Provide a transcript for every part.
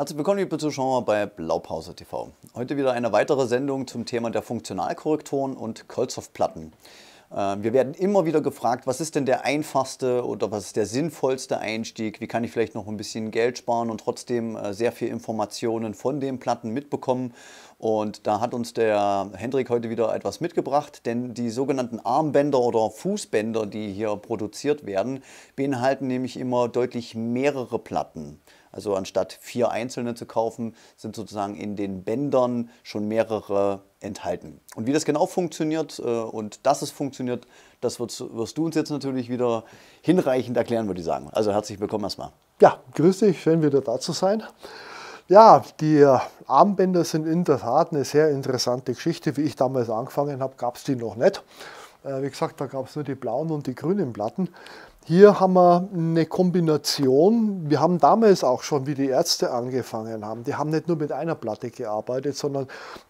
Herzlich willkommen, liebe Zuschauer bei Blaupause TV. Heute wieder eine weitere Sendung zum Thema der Funktionalkorrektoren und Kolzow-Platten. Äh, wir werden immer wieder gefragt, was ist denn der einfachste oder was ist der sinnvollste Einstieg? Wie kann ich vielleicht noch ein bisschen Geld sparen und trotzdem äh, sehr viel Informationen von den Platten mitbekommen? Und da hat uns der Hendrik heute wieder etwas mitgebracht, denn die sogenannten Armbänder oder Fußbänder, die hier produziert werden, beinhalten nämlich immer deutlich mehrere Platten. Also anstatt vier einzelne zu kaufen, sind sozusagen in den Bändern schon mehrere enthalten. Und wie das genau funktioniert äh, und dass es funktioniert, das wirst, wirst du uns jetzt natürlich wieder hinreichend erklären, würde ich sagen. Also herzlich willkommen erstmal. Ja, grüß dich, schön wieder da zu sein. Ja, die Armbänder sind in der Tat eine sehr interessante Geschichte. Wie ich damals angefangen habe, gab es die noch nicht. Äh, wie gesagt, da gab es nur die blauen und die grünen Platten. Hier haben wir eine Kombination. Wir haben damals auch schon, wie die Ärzte angefangen haben, die haben nicht nur mit einer Platte gearbeitet, sondern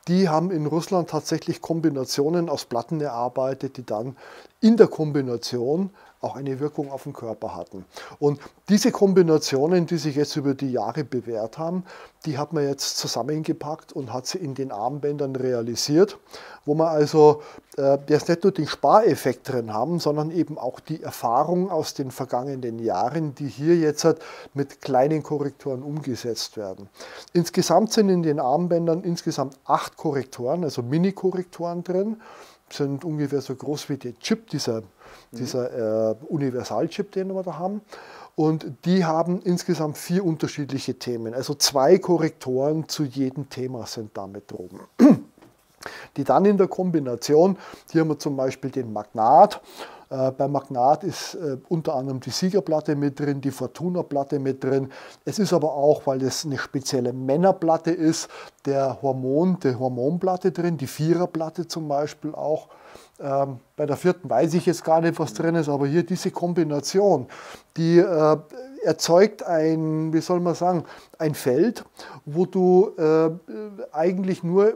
die haben in Russland tatsächlich Kombinationen aus Platten erarbeitet, die dann in der Kombination auch eine Wirkung auf den Körper hatten. Und diese Kombinationen, die sich jetzt über die Jahre bewährt haben, die hat man jetzt zusammengepackt und hat sie in den Armbändern realisiert, wo man also äh, jetzt nicht nur den Spareffekt drin haben, sondern eben auch die Erfahrung aus den vergangenen Jahren, die hier jetzt halt mit kleinen Korrektoren umgesetzt werden. Insgesamt sind in den Armbändern insgesamt acht Korrektoren, also Mini-Korrektoren drin, sind ungefähr so groß wie der Chip dieser dieser äh, Universalchip, den wir da haben. Und die haben insgesamt vier unterschiedliche Themen. Also zwei Korrektoren zu jedem Thema sind damit droben. Die dann in der Kombination, hier haben wir zum Beispiel den Magnat. Äh, beim Magnat ist äh, unter anderem die Siegerplatte mit drin, die Fortuna-Platte mit drin. Es ist aber auch, weil es eine spezielle Männerplatte ist, der Hormon, die Hormonplatte drin, die Viererplatte zum Beispiel auch. Ähm, bei der vierten weiß ich jetzt gar nicht, was drin ist, aber hier diese Kombination, die äh, erzeugt ein, wie soll man sagen, ein Feld, wo du äh, eigentlich nur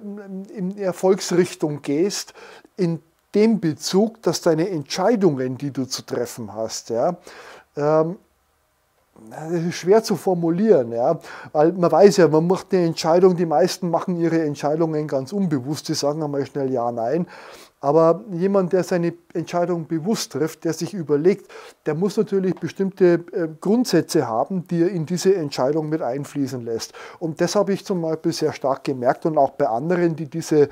in Erfolgsrichtung gehst, in dem Bezug, dass deine Entscheidungen, die du zu treffen hast, ja, ähm, das ist schwer zu formulieren, ja, weil man weiß ja, man macht eine Entscheidung, die meisten machen ihre Entscheidungen ganz unbewusst, die sagen einmal schnell ja, nein, aber jemand, der seine Entscheidung bewusst trifft, der sich überlegt, der muss natürlich bestimmte äh, Grundsätze haben, die er in diese Entscheidung mit einfließen lässt. Und das habe ich zum Beispiel sehr stark gemerkt und auch bei anderen, die diese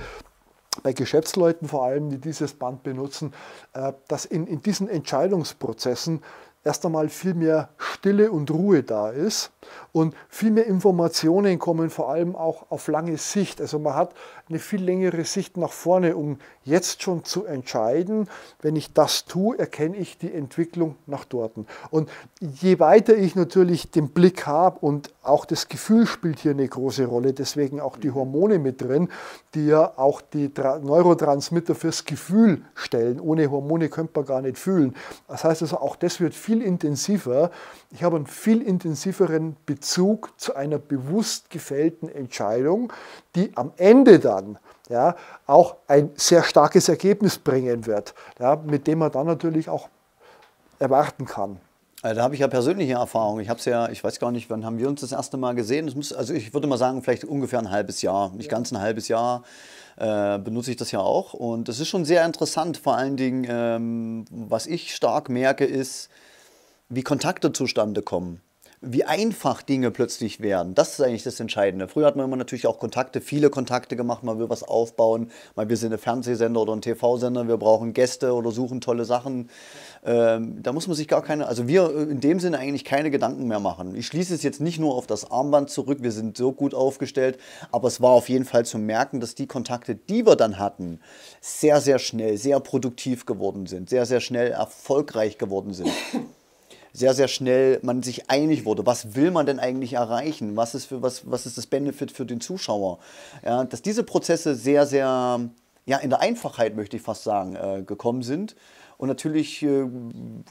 bei Geschäftsleuten vor allem, die dieses Band benutzen, äh, dass in, in diesen Entscheidungsprozessen erst einmal viel mehr Stille und Ruhe da ist und viel mehr Informationen kommen, vor allem auch auf lange Sicht. Also man hat eine viel längere Sicht nach vorne, um jetzt schon zu entscheiden, wenn ich das tue, erkenne ich die Entwicklung nach dorten. Und je weiter ich natürlich den Blick habe und auch das Gefühl spielt hier eine große Rolle, deswegen auch die Hormone mit drin, die ja auch die Neurotransmitter fürs Gefühl stellen. Ohne Hormone könnte man gar nicht fühlen. Das heißt also, auch das wird viel intensiver. Ich habe einen viel intensiveren Bezug zu einer bewusst gefällten Entscheidung, die am Ende da werden, ja, auch ein sehr starkes Ergebnis bringen wird, ja, mit dem man dann natürlich auch erwarten kann. Also da habe ich ja persönliche Erfahrungen. Ich habe es ja, ich weiß gar nicht, wann haben wir uns das erste Mal gesehen. muss, also ich würde mal sagen, vielleicht ungefähr ein halbes Jahr, nicht ja. ganz ein halbes Jahr äh, benutze ich das ja auch. Und es ist schon sehr interessant. Vor allen Dingen, ähm, was ich stark merke, ist, wie Kontakte zustande kommen wie einfach Dinge plötzlich werden. Das ist eigentlich das Entscheidende. Früher hat man immer natürlich auch Kontakte, viele Kontakte gemacht, man will was aufbauen, weil wir sind ein Fernsehsender oder ein TV-Sender, wir brauchen Gäste oder suchen tolle Sachen. Ähm, da muss man sich gar keine, also wir äh, in dem Sinne eigentlich keine Gedanken mehr machen. Ich schließe es jetzt nicht nur auf das Armband zurück, wir sind so gut aufgestellt, aber es war auf jeden Fall zu merken, dass die Kontakte, die wir dann hatten, sehr, sehr schnell, sehr produktiv geworden sind, sehr, sehr schnell erfolgreich geworden sind sehr, sehr schnell man sich einig wurde. Was will man denn eigentlich erreichen? Was ist, für, was, was ist das Benefit für den Zuschauer? Ja, dass diese Prozesse sehr, sehr ja, in der Einfachheit, möchte ich fast sagen, äh, gekommen sind. Und natürlich äh,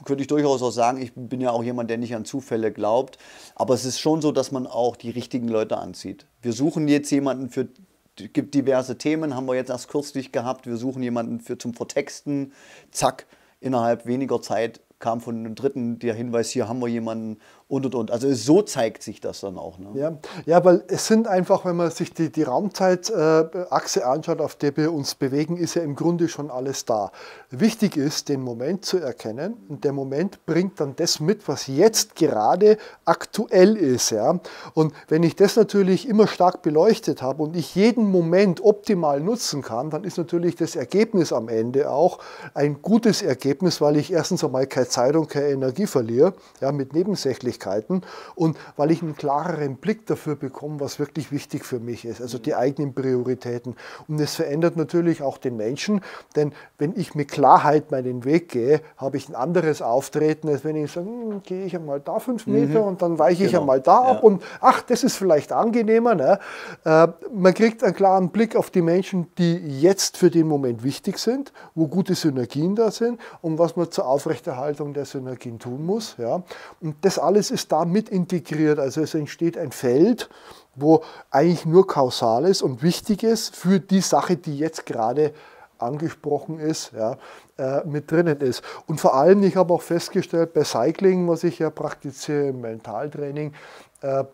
könnte ich durchaus auch sagen, ich bin ja auch jemand, der nicht an Zufälle glaubt. Aber es ist schon so, dass man auch die richtigen Leute anzieht. Wir suchen jetzt jemanden für gibt diverse Themen, haben wir jetzt erst kürzlich gehabt. Wir suchen jemanden für zum Vertexten. Zack, innerhalb weniger Zeit kam von einem Dritten der Hinweis, hier haben wir jemanden und und und. Also so zeigt sich das dann auch. Ne? Ja. ja, weil es sind einfach, wenn man sich die, die Raumzeitachse äh, anschaut, auf der wir uns bewegen, ist ja im Grunde schon alles da. Wichtig ist, den Moment zu erkennen und der Moment bringt dann das mit, was jetzt gerade aktuell ist. Ja? Und wenn ich das natürlich immer stark beleuchtet habe und ich jeden Moment optimal nutzen kann, dann ist natürlich das Ergebnis am Ende auch ein gutes Ergebnis, weil ich erstens einmal keine Zeit und keine Energie verliere, ja, mit Nebensächlichkeit Möglichkeiten und weil ich einen klareren Blick dafür bekomme, was wirklich wichtig für mich ist, also die mhm. eigenen Prioritäten. Und es verändert natürlich auch den Menschen, denn wenn ich mit Klarheit meinen Weg gehe, habe ich ein anderes Auftreten, als wenn ich sage, hm, gehe ich einmal da fünf mhm. Meter mhm. und dann weiche ich genau. einmal da ja. ab und ach, das ist vielleicht angenehmer. Ne? Äh, man kriegt einen klaren Blick auf die Menschen, die jetzt für den Moment wichtig sind, wo gute Synergien da sind und was man zur Aufrechterhaltung der Synergien tun muss. Ja? Und das alles ist da mit integriert. Also es entsteht ein Feld, wo eigentlich nur Kausales und Wichtiges für die Sache, die jetzt gerade angesprochen ist, ja, äh, mit drinnen ist. Und vor allem, ich habe auch festgestellt, bei Cycling, was ich ja praktiziere im Mentaltraining, äh,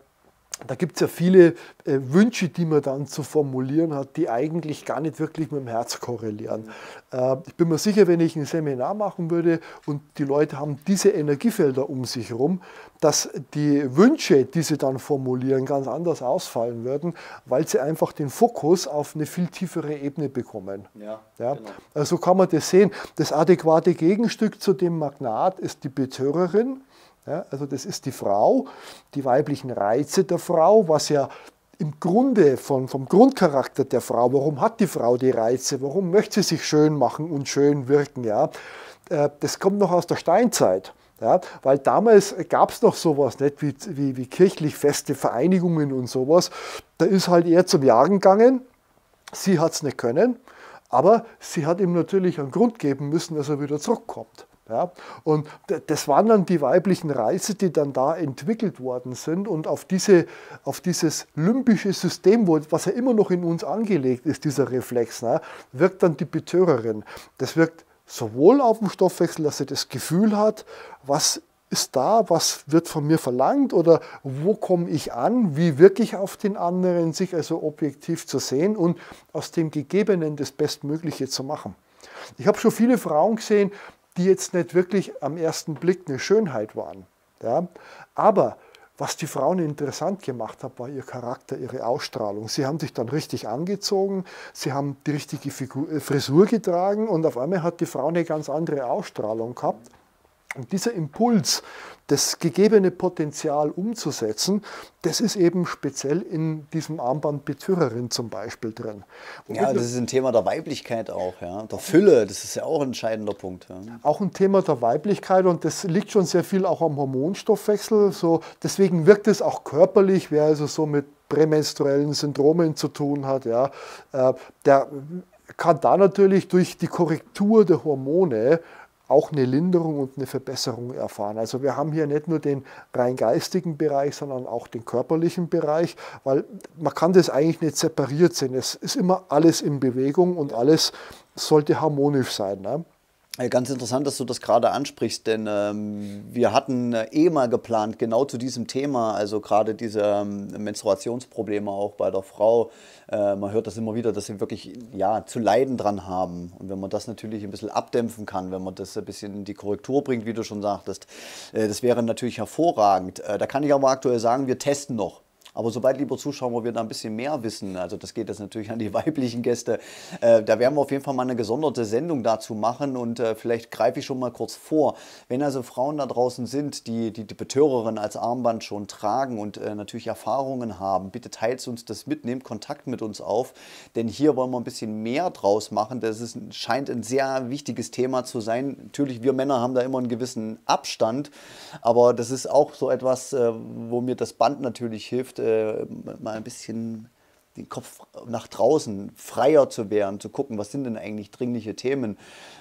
da gibt es ja viele äh, Wünsche, die man dann zu formulieren hat, die eigentlich gar nicht wirklich mit dem Herz korrelieren. Äh, ich bin mir sicher, wenn ich ein Seminar machen würde und die Leute haben diese Energiefelder um sich herum, dass die Wünsche, die sie dann formulieren, ganz anders ausfallen würden, weil sie einfach den Fokus auf eine viel tiefere Ebene bekommen. Ja, ja? Genau. Also kann man das sehen. Das adäquate Gegenstück zu dem Magnat ist die Betörerin. Ja, also das ist die Frau, die weiblichen Reize der Frau, was ja im Grunde von, vom Grundcharakter der Frau, warum hat die Frau die Reize, warum möchte sie sich schön machen und schön wirken, ja, äh, das kommt noch aus der Steinzeit. Ja, weil damals gab es noch sowas nicht wie, wie, wie kirchlich feste Vereinigungen und sowas. Da ist halt er zum Jagen gegangen, sie hat es nicht können, aber sie hat ihm natürlich einen Grund geben müssen, dass er wieder zurückkommt. Ja, und das waren dann die weiblichen Reize, die dann da entwickelt worden sind und auf, diese, auf dieses limbische System, was ja immer noch in uns angelegt ist, dieser Reflex, ne, wirkt dann die Betörerin. Das wirkt sowohl auf den Stoffwechsel, dass sie das Gefühl hat, was ist da, was wird von mir verlangt oder wo komme ich an, wie wirklich auf den anderen, sich also objektiv zu sehen und aus dem Gegebenen das Bestmögliche zu machen. Ich habe schon viele Frauen gesehen, die jetzt nicht wirklich am ersten Blick eine Schönheit waren. Ja? Aber was die Frauen interessant gemacht hat, war ihr Charakter, ihre Ausstrahlung. Sie haben sich dann richtig angezogen, sie haben die richtige Figur, äh, Frisur getragen und auf einmal hat die Frau eine ganz andere Ausstrahlung gehabt sagen, dieser Impuls, das gegebene Potenzial umzusetzen, das ist eben speziell in diesem Armband Bezürerin zum Beispiel drin. Und ja, das ist ein Thema der Weiblichkeit auch, ja, der Fülle, das ist ja auch ein entscheidender Punkt. Ja. Auch ein Thema der Weiblichkeit und das liegt schon sehr viel auch am Hormonstoffwechsel. So, deswegen wirkt es auch körperlich, wer also so mit prämenstruellen Syndromen zu tun hat, ja, äh, der kann da natürlich durch die Korrektur der Hormone auch eine Linderung und eine Verbesserung erfahren. Also wir haben hier nicht nur den rein geistigen Bereich, sondern auch den körperlichen Bereich, weil man kann das eigentlich nicht separiert sehen. Es ist immer alles in Bewegung und alles sollte harmonisch sein. Ne? Äh, ganz interessant, dass du das gerade ansprichst, denn ähm, wir hatten äh, eh mal geplant, genau zu diesem Thema, also gerade diese ähm, Menstruationsprobleme auch bei der Frau. Äh, man hört das immer wieder, dass sie wirklich ja, zu leiden dran haben. Und wenn man das natürlich ein bisschen abdämpfen kann, wenn man das ein bisschen in die Korrektur bringt, wie du schon sagtest, äh, das wäre natürlich hervorragend. Äh, da kann ich aber aktuell sagen, wir testen noch. Aber sobald, lieber Zuschauer, wir da ein bisschen mehr wissen, also das geht jetzt natürlich an die weiblichen Gäste, äh, da werden wir auf jeden Fall mal eine gesonderte Sendung dazu machen und äh, vielleicht greife ich schon mal kurz vor. Wenn also Frauen da draußen sind, die die, die Betörerin als Armband schon tragen und äh, natürlich Erfahrungen haben, bitte teilt uns das mit, nehmt Kontakt mit uns auf, denn hier wollen wir ein bisschen mehr draus machen. Das ist, scheint ein sehr wichtiges Thema zu sein. Natürlich, wir Männer haben da immer einen gewissen Abstand, aber das ist auch so etwas, äh, wo mir das Band natürlich hilft, äh, äh, mal ein bisschen den Kopf nach draußen freier zu werden, zu gucken, was sind denn eigentlich dringliche Themen.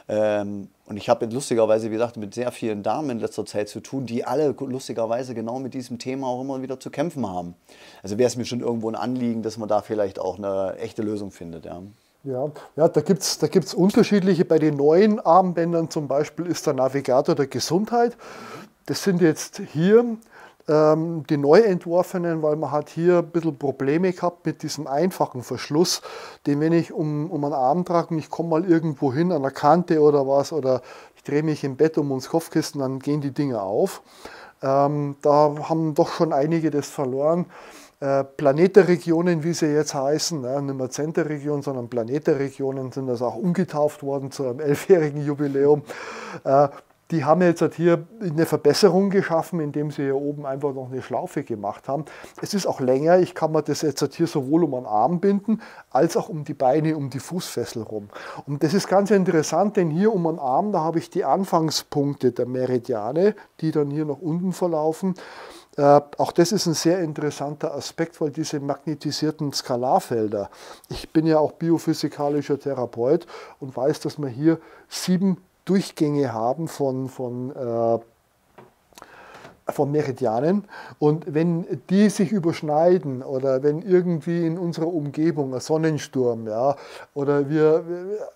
Ähm, und ich habe lustigerweise, wie gesagt, mit sehr vielen Damen in letzter Zeit zu tun, die alle lustigerweise genau mit diesem Thema auch immer wieder zu kämpfen haben. Also wäre es mir schon irgendwo ein Anliegen, dass man da vielleicht auch eine echte Lösung findet. Ja. Ja, ja da gibt es da gibt's unterschiedliche. Bei den neuen Armbändern zum Beispiel ist der Navigator der Gesundheit. Das sind jetzt hier ähm, die neu entworfenen, weil man hat hier ein bisschen Probleme gehabt mit diesem einfachen Verschluss, den wenn ich um, um einen Arm trage und ich komme mal irgendwo hin an der Kante oder was oder ich drehe mich im Bett um uns Kopfkissen, dann gehen die Dinge auf. Ähm, da haben doch schon einige das verloren. Äh, Planeterregionen, wie sie jetzt heißen, ne, nicht mehr Zenterregion, sondern Planeterregionen sind das auch umgetauft worden zu einem elfjährigen Jubiläum. Äh, die haben jetzt halt hier eine Verbesserung geschaffen, indem sie hier oben einfach noch eine Schlaufe gemacht haben. Es ist auch länger, ich kann mir das jetzt halt hier sowohl um den Arm binden, als auch um die Beine, um die Fußfessel rum. Und das ist ganz interessant, denn hier um den Arm, da habe ich die Anfangspunkte der Meridiane, die dann hier nach unten verlaufen. Äh, auch das ist ein sehr interessanter Aspekt, weil diese magnetisierten Skalarfelder, ich bin ja auch biophysikalischer Therapeut und weiß, dass man hier sieben Durchgänge haben von, von, äh, von Meridianen. Und wenn die sich überschneiden oder wenn irgendwie in unserer Umgebung ein Sonnensturm ja, oder wir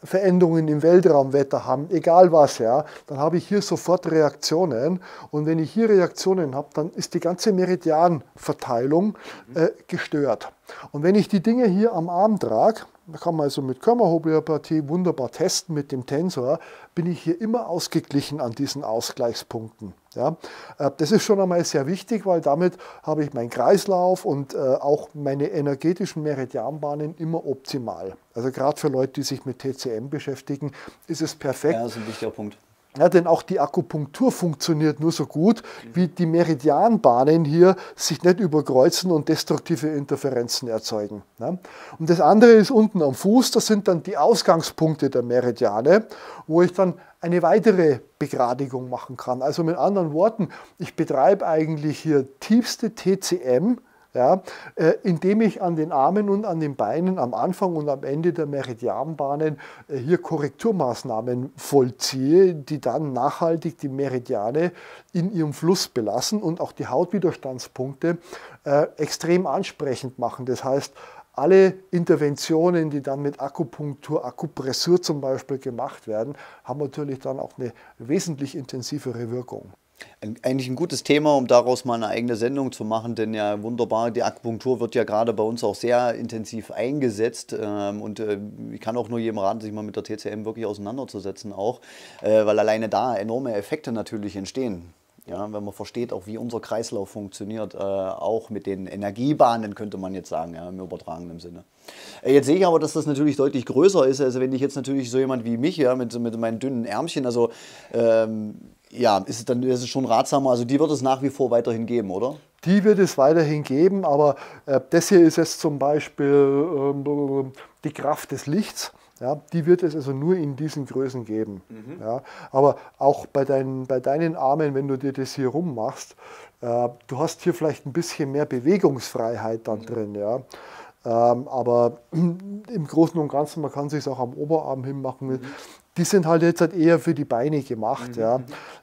Veränderungen im Weltraumwetter haben, egal was, ja, dann habe ich hier sofort Reaktionen. Und wenn ich hier Reaktionen habe, dann ist die ganze Meridianverteilung äh, gestört. Und wenn ich die Dinge hier am Arm trage, man kann man also mit Körmerhobiopathie wunderbar testen mit dem Tensor, bin ich hier immer ausgeglichen an diesen Ausgleichspunkten. Ja, äh, das ist schon einmal sehr wichtig, weil damit habe ich meinen Kreislauf und äh, auch meine energetischen Meridianbahnen immer optimal. Also gerade für Leute, die sich mit TCM beschäftigen, ist es perfekt. Ja, das ist ein wichtiger Punkt. Ja, denn auch die Akupunktur funktioniert nur so gut, wie die Meridianbahnen hier sich nicht überkreuzen und destruktive Interferenzen erzeugen. Ja. Und das andere ist unten am Fuß, das sind dann die Ausgangspunkte der Meridiane, wo ich dann eine weitere Begradigung machen kann. Also mit anderen Worten, ich betreibe eigentlich hier tiefste TCM, ja, äh, indem ich an den Armen und an den Beinen am Anfang und am Ende der Meridianbahnen äh, hier Korrekturmaßnahmen vollziehe, die dann nachhaltig die Meridiane in ihrem Fluss belassen und auch die Hautwiderstandspunkte äh, extrem ansprechend machen. Das heißt, alle Interventionen, die dann mit Akupunktur, Akupressur zum Beispiel gemacht werden, haben natürlich dann auch eine wesentlich intensivere Wirkung eigentlich ein gutes Thema, um daraus mal eine eigene Sendung zu machen, denn ja wunderbar, die Akupunktur wird ja gerade bei uns auch sehr intensiv eingesetzt ähm, und äh, ich kann auch nur jedem raten, sich mal mit der TCM wirklich auseinanderzusetzen auch, äh, weil alleine da enorme Effekte natürlich entstehen. Ja, wenn man versteht, auch wie unser Kreislauf funktioniert, äh, auch mit den Energiebahnen könnte man jetzt sagen, ja, im übertragenen Sinne. Äh, jetzt sehe ich aber, dass das natürlich deutlich größer ist. Also wenn ich jetzt natürlich so jemand wie mich, ja, mit, mit meinen dünnen Ärmchen, also ähm, ja, ist es dann ist es schon ratsamer. Also die wird es nach wie vor weiterhin geben, oder? Die wird es weiterhin geben, aber äh, das hier ist jetzt zum Beispiel äh, die Kraft des Lichts. Ja, die wird es also nur in diesen Größen geben. Mhm. Ja, aber auch bei, dein, bei deinen Armen, wenn du dir das hier rummachst, äh, du hast hier vielleicht ein bisschen mehr Bewegungsfreiheit dann mhm. drin. Ja. Ähm, aber im Großen und Ganzen, man kann es sich auch am Oberarm hinmachen. Mhm die sind halt jetzt halt eher für die Beine gemacht. Mhm. Ja.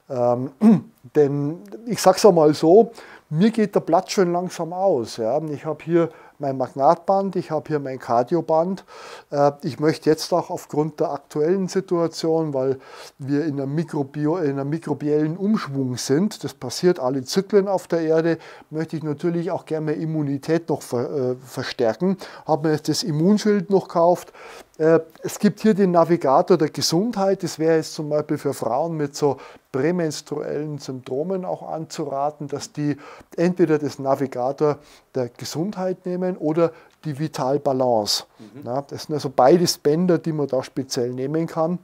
Ähm, denn ich sag's auch mal so, mir geht der Platz schon langsam aus. Ja. Ich habe hier mein Magnatband, ich habe hier mein Cardioband. Äh, ich möchte jetzt auch aufgrund der aktuellen Situation, weil wir in einem, Mikrobio, in einem mikrobiellen Umschwung sind, das passiert alle Zyklen auf der Erde, möchte ich natürlich auch gerne Immunität noch ver, äh, verstärken. Habe mir jetzt das Immunschild noch gekauft, äh, es gibt hier den Navigator der Gesundheit. Das wäre jetzt zum Beispiel für Frauen mit so prämenstruellen Symptomen auch anzuraten, dass die entweder das Navigator der Gesundheit nehmen oder die Vitalbalance. Mhm. das sind also beide Spender, die man da speziell nehmen kann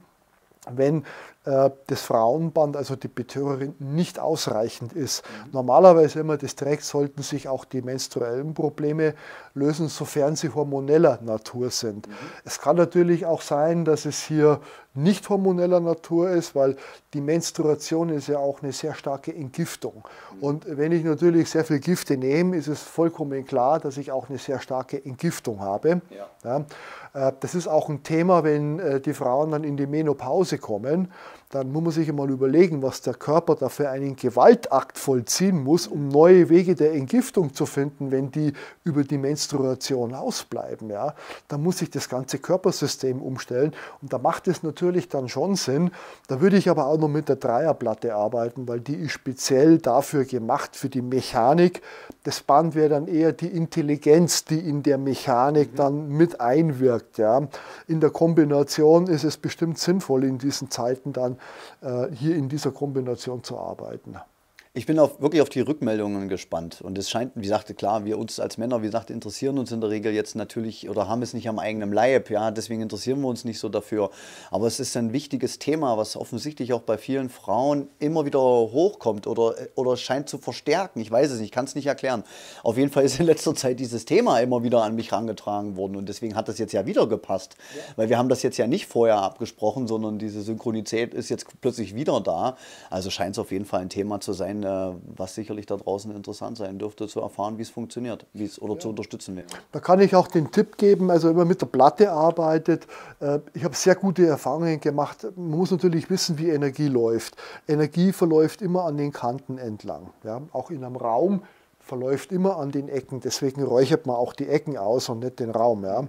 wenn äh, das Frauenband, also die Betörerin, nicht ausreichend ist. Normalerweise, wenn man das trägt, sollten sich auch die menstruellen Probleme lösen, sofern sie hormoneller Natur sind. Mhm. Es kann natürlich auch sein, dass es hier nicht hormoneller Natur ist, weil die Menstruation ist ja auch eine sehr starke Entgiftung. Und wenn ich natürlich sehr viel Gifte nehme, ist es vollkommen klar, dass ich auch eine sehr starke Entgiftung habe. Ja. Ja. Äh, das ist auch ein Thema, wenn äh, die Frauen dann in die Menopause kommen. Dann muss man sich mal überlegen, was der Körper dafür einen Gewaltakt vollziehen muss, um neue Wege der Entgiftung zu finden, wenn die über die Menstruation ausbleiben. Ja? Da muss sich das ganze Körpersystem umstellen. Und da macht es natürlich dann schon Sinn. Da würde ich aber auch noch mit der Dreierplatte arbeiten, weil die ist speziell dafür gemacht, für die Mechanik. Das Band wäre dann eher die Intelligenz, die in der Mechanik mhm. dann mit einwirkt wirkt. Ja. In der Kombination ist es bestimmt sinnvoll, in diesen Zeiten dann äh, hier in dieser Kombination zu arbeiten. Ich bin auf, wirklich auf die Rückmeldungen gespannt. Und es scheint, wie gesagt, klar, wir uns als Männer, wie gesagt, interessieren uns in der Regel jetzt natürlich oder haben es nicht am eigenen Leib. Ja, deswegen interessieren wir uns nicht so dafür. Aber es ist ein wichtiges Thema, was offensichtlich auch bei vielen Frauen immer wieder hochkommt oder, oder scheint zu verstärken. Ich weiß es nicht, ich kann es nicht erklären. Auf jeden Fall ist in letzter Zeit dieses Thema immer wieder an mich herangetragen worden. Und deswegen hat das jetzt ja wieder gepasst. Ja. Weil wir haben das jetzt ja nicht vorher abgesprochen, sondern diese Synchronität ist jetzt plötzlich wieder da. Also scheint es auf jeden Fall ein Thema zu sein, äh, was sicherlich da draußen interessant sein dürfte, zu erfahren, wie es funktioniert wie's, oder ja. zu unterstützen. Da kann ich auch den Tipp geben, also wenn man mit der Platte arbeitet, äh, ich habe sehr gute Erfahrungen gemacht. Man muss natürlich wissen, wie Energie läuft. Energie verläuft immer an den Kanten entlang, ja? auch in einem Raum verläuft immer an den Ecken, deswegen räuchert man auch die Ecken aus und nicht den Raum. Ja. Mhm.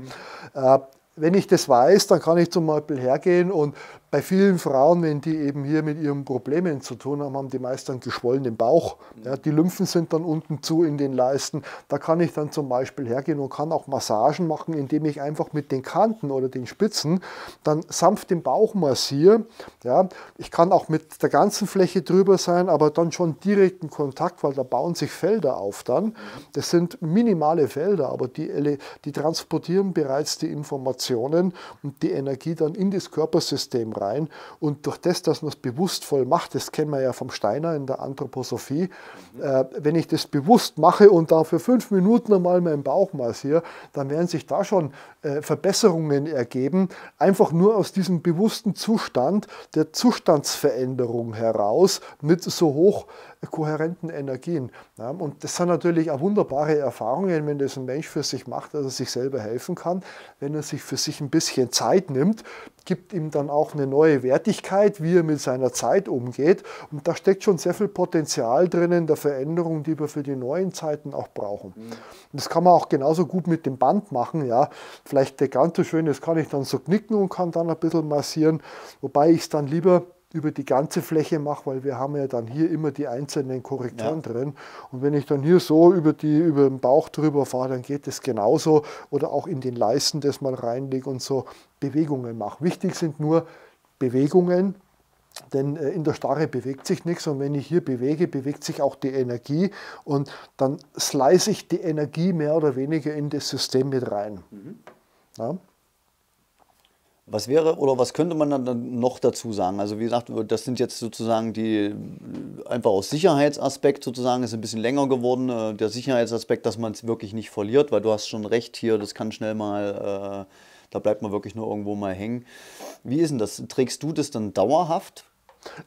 Äh, wenn ich das weiß, dann kann ich zum Beispiel hergehen und bei vielen Frauen, wenn die eben hier mit ihren Problemen zu tun haben, haben die meist einen geschwollenen Bauch. Ja, die Lymphen sind dann unten zu in den Leisten. Da kann ich dann zum Beispiel hergehen und kann auch Massagen machen, indem ich einfach mit den Kanten oder den Spitzen dann sanft den Bauch massiere. Ja, ich kann auch mit der ganzen Fläche drüber sein, aber dann schon direkten Kontakt, weil da bauen sich Felder auf dann. Das sind minimale Felder, aber die, die transportieren bereits die Information Emotionen und die Energie dann in das Körpersystem rein. Und durch das, dass man es bewusst voll macht, das kennen wir ja vom Steiner in der Anthroposophie, mhm. äh, wenn ich das bewusst mache und da für fünf Minuten einmal meinen Bauch massiere, dann werden sich da schon äh, Verbesserungen ergeben, einfach nur aus diesem bewussten Zustand der Zustandsveränderung heraus, mit so hoch kohärenten Energien. Ja, und das sind natürlich auch wunderbare Erfahrungen, wenn das ein Mensch für sich macht, dass er sich selber helfen kann. Wenn er sich für sich ein bisschen Zeit nimmt, gibt ihm dann auch eine neue Wertigkeit, wie er mit seiner Zeit umgeht. Und da steckt schon sehr viel Potenzial drinnen der Veränderung, die wir für die neuen Zeiten auch brauchen. Mhm. Und das kann man auch genauso gut mit dem Band machen. Ja, vielleicht der ganz so schön, das kann ich dann so knicken und kann dann ein bisschen massieren, wobei ich es dann lieber über die ganze Fläche mache, weil wir haben ja dann hier immer die einzelnen Korrektoren ja. drin. Und wenn ich dann hier so über, die, über den Bauch drüber fahre, dann geht das genauso. Oder auch in den Leisten das mal reinlege und so Bewegungen mache. Wichtig sind nur Bewegungen, denn äh, in der Starre bewegt sich nichts und wenn ich hier bewege, bewegt sich auch die Energie und dann slice ich die Energie mehr oder weniger in das System mit rein. Mhm. Ja? Was wäre oder was könnte man dann noch dazu sagen? Also wie gesagt, das sind jetzt sozusagen die, einfach aus Sicherheitsaspekt sozusagen, ist ein bisschen länger geworden, äh, der Sicherheitsaspekt, dass man es wirklich nicht verliert, weil du hast schon recht hier, das kann schnell mal, äh, da bleibt man wirklich nur irgendwo mal hängen. Wie ist denn das? Trägst du das dann dauerhaft?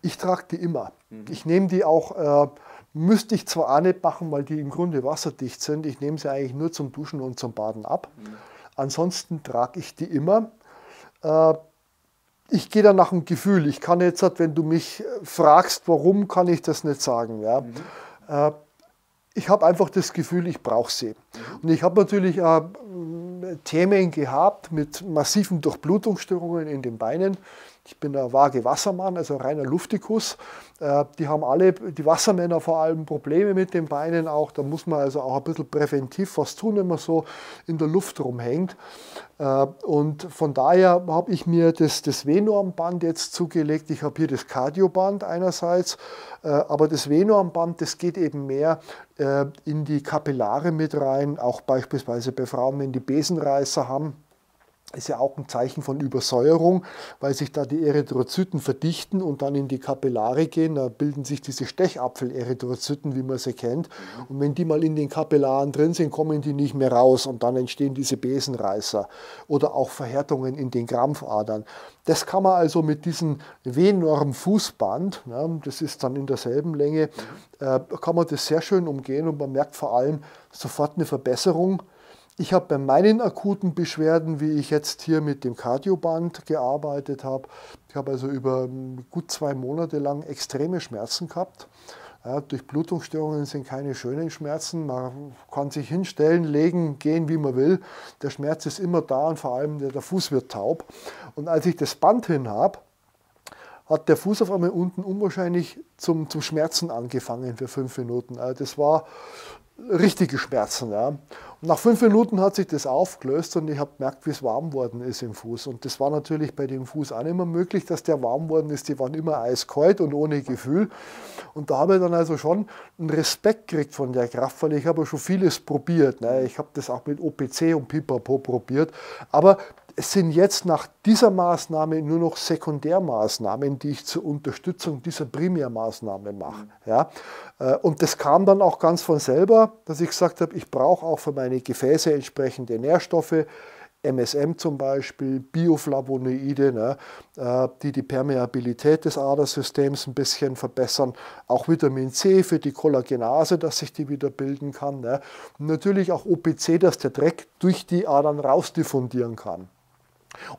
Ich trage die immer. Mhm. Ich nehme die auch... Äh Müsste ich zwar auch nicht machen, weil die im Grunde wasserdicht sind. Ich nehme sie eigentlich nur zum Duschen und zum Baden ab. Mhm. Ansonsten trage ich die immer. Äh, ich gehe dann nach dem Gefühl. Ich kann jetzt, halt, wenn du mich äh, fragst, warum, kann ich das nicht sagen. Ja? Mhm. Äh, ich habe einfach das Gefühl, ich brauche sie. Mhm. Und ich habe natürlich Themen gehabt mit massiven Durchblutungsstörungen in den Beinen ich bin der vage Wassermann, also reiner Luftikus. Äh, die haben alle, die Wassermänner vor allem, Probleme mit den Beinen auch. Da muss man also auch ein bisschen präventiv was tun, wenn man so in der Luft rumhängt. Äh, und von daher habe ich mir das, das Venormband jetzt zugelegt. Ich habe hier das Kardioband einerseits, äh, aber das Venormband, das geht eben mehr in die Kapillare mit rein, auch beispielsweise bei Frauen, wenn die Besenreißer haben ist ja auch ein Zeichen von Übersäuerung, weil sich da die Erythrozyten verdichten und dann in die Kapillare gehen. Da bilden sich diese Stechapfel-Erythrozyten, wie man sie kennt. Mhm. Und wenn die mal in den Kapillaren drin sind, kommen die nicht mehr raus und dann entstehen diese Besenreißer oder auch Verhärtungen in den Krampfadern. Das kann man also mit diesem W-Norm-Fußband, ne, das ist dann in derselben Länge, mhm. äh, kann man das sehr schön umgehen und man merkt vor allem sofort eine Verbesserung ich habe bei meinen akuten Beschwerden, wie ich jetzt hier mit dem Kardioband gearbeitet habe, ich habe also über hm, gut zwei Monate lang extreme Schmerzen gehabt. Ja, Blutungsstörungen sind keine schönen Schmerzen. Man kann sich hinstellen, legen, gehen, wie man will. Der Schmerz ist immer da und vor allem der, der Fuß wird taub. Und als ich das Band hin habe, hat der Fuß auf einmal unten unwahrscheinlich zum, zum Schmerzen angefangen für fünf Minuten. Also das war richtige Schmerzen. Ja. Nach fünf Minuten hat sich das aufgelöst und ich habe gemerkt, wie es warm worden ist im Fuß. Und das war natürlich bei dem Fuß auch immer möglich, dass der warm worden ist. Die waren immer eiskalt und ohne Gefühl. Und da habe ich dann also schon einen Respekt gekriegt von der Kraft, weil ich habe schon vieles probiert. Ne? Ich habe das auch mit OPC und Pipapo probiert. Aber es sind jetzt nach dieser Maßnahme nur noch Sekundärmaßnahmen, die ich zur Unterstützung dieser Primärmaßnahme mache. Mhm. Ja. Äh, und das kam dann auch ganz von selber, dass ich gesagt habe, ich brauche auch für meine Gefäße entsprechende Nährstoffe. MSM zum Beispiel, Bioflavonoide, ne, äh, die die Permeabilität des Adersystems ein bisschen verbessern. Auch Vitamin C für die Kollagenase, dass sich die wieder bilden kann. Ne. natürlich auch OPC, dass der Dreck durch die Adern rausdiffundieren kann.